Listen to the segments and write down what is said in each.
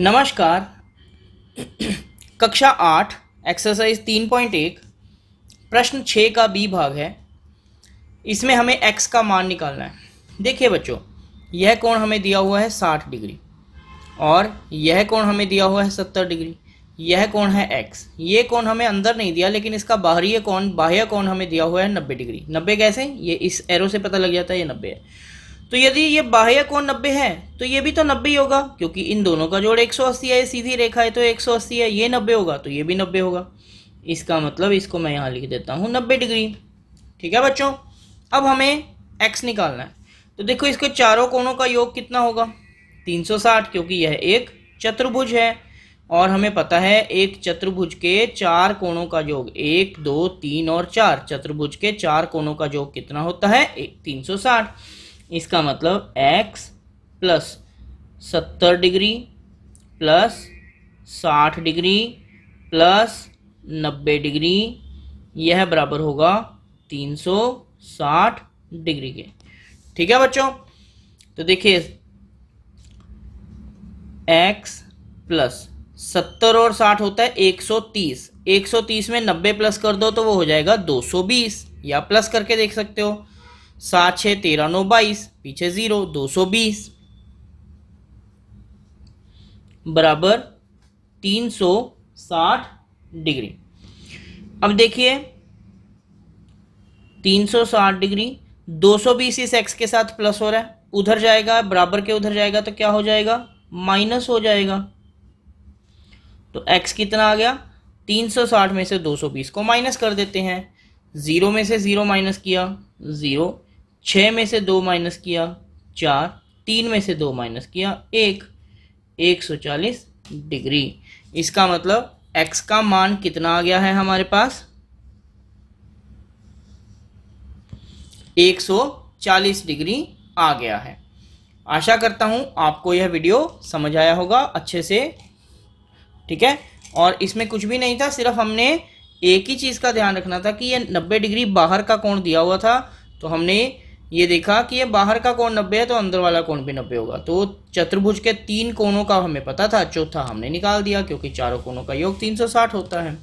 नमस्कार कक्षा आठ एक्सरसाइज तीन पॉइंट एक प्रश्न छः का बी भाग है इसमें हमें एक्स का मान निकालना है देखिए बच्चों यह कोण हमें दिया हुआ है साठ डिग्री और यह कोण हमें दिया हुआ है सत्तर डिग्री यह कोण है एक्स ये कोण हमें अंदर नहीं दिया लेकिन इसका बाहरी कोण बाह्य कोण हमें दिया हुआ है नब्बे डिग्री नब्बे कैसे ये इस एरो से पता लग जाता है ये नब्बे है तो यदि ये बाह्य कोण नब्बे है तो ये भी तो नब्बे होगा क्योंकि इन दोनों का जोड़ 180 है सीधी रेखा है तो 180 है ये नब्बे होगा तो ये भी नब्बे होगा इसका मतलब इसको मैं यहाँ लिख देता हूँ नब्बे डिग्री ठीक है बच्चों अब हमें एक्स निकालना है तो देखो इसके चारों कोणों का योग कितना होगा 360 क्योंकि यह एक चतुर्भुज है और हमें पता है एक चतुर्भुज के चार कोणों का योग एक दो तीन और चार चतुर्भुज के चार कोणों का योग कितना होता है एक तीन सौ साठ इसका मतलब एक्स प्लस सत्तर डिग्री प्लस साठ डिग्री प्लस नब्बे डिग्री यह बराबर होगा तीन सौ साठ डिग्री के ठीक है बच्चों तो देखिए एक्स प्लस सत्तर और साठ होता है एक सौ तीस एक सौ तीस में नब्बे प्लस कर दो तो वो हो जाएगा दो सौ बीस या प्लस करके देख सकते हो सात छः तेरह नौ बाईस पीछे ज़ीरो दो सौ बीस बराबर तीन सौ साठ डिग्री अब देखिए तीन सौ साठ डिग्री दो सौ बीस इस एक्स के साथ प्लस हो रहा है उधर जाएगा बराबर के उधर जाएगा तो क्या हो जाएगा माइनस हो जाएगा तो एक्स कितना आ गया तीन सौ साठ में से दो सौ बीस को माइनस कर देते हैं ज़ीरो में से ज़ीरो माइनस किया ज़ीरो छः में से दो माइनस किया चार तीन में से दो माइनस किया एक एक सौ चालीस डिग्री इसका मतलब एक्स का मान कितना आ गया है हमारे पास एक सौ चालीस डिग्री आ गया है आशा करता हूँ आपको यह वीडियो समझ आया होगा अच्छे से ठीक है और इसमें कुछ भी नहीं था सिर्फ हमने एक ही चीज़ का ध्यान रखना था कि यह नब्बे डिग्री बाहर का कोण दिया हुआ था तो हमने ये देखा कि ये बाहर का कोण नब्बे है तो अंदर वाला कोण भी नब्बे होगा तो चतुर्भुज के तीन कोणों का हमें पता था चौथा हमने निकाल दिया क्योंकि चारों कोणों का योग 360 होता है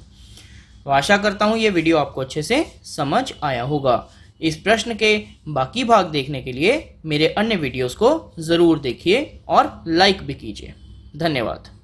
तो आशा करता हूँ ये वीडियो आपको अच्छे से समझ आया होगा इस प्रश्न के बाकी भाग देखने के लिए मेरे अन्य वीडियोज को ज़रूर देखिए और लाइक भी कीजिए धन्यवाद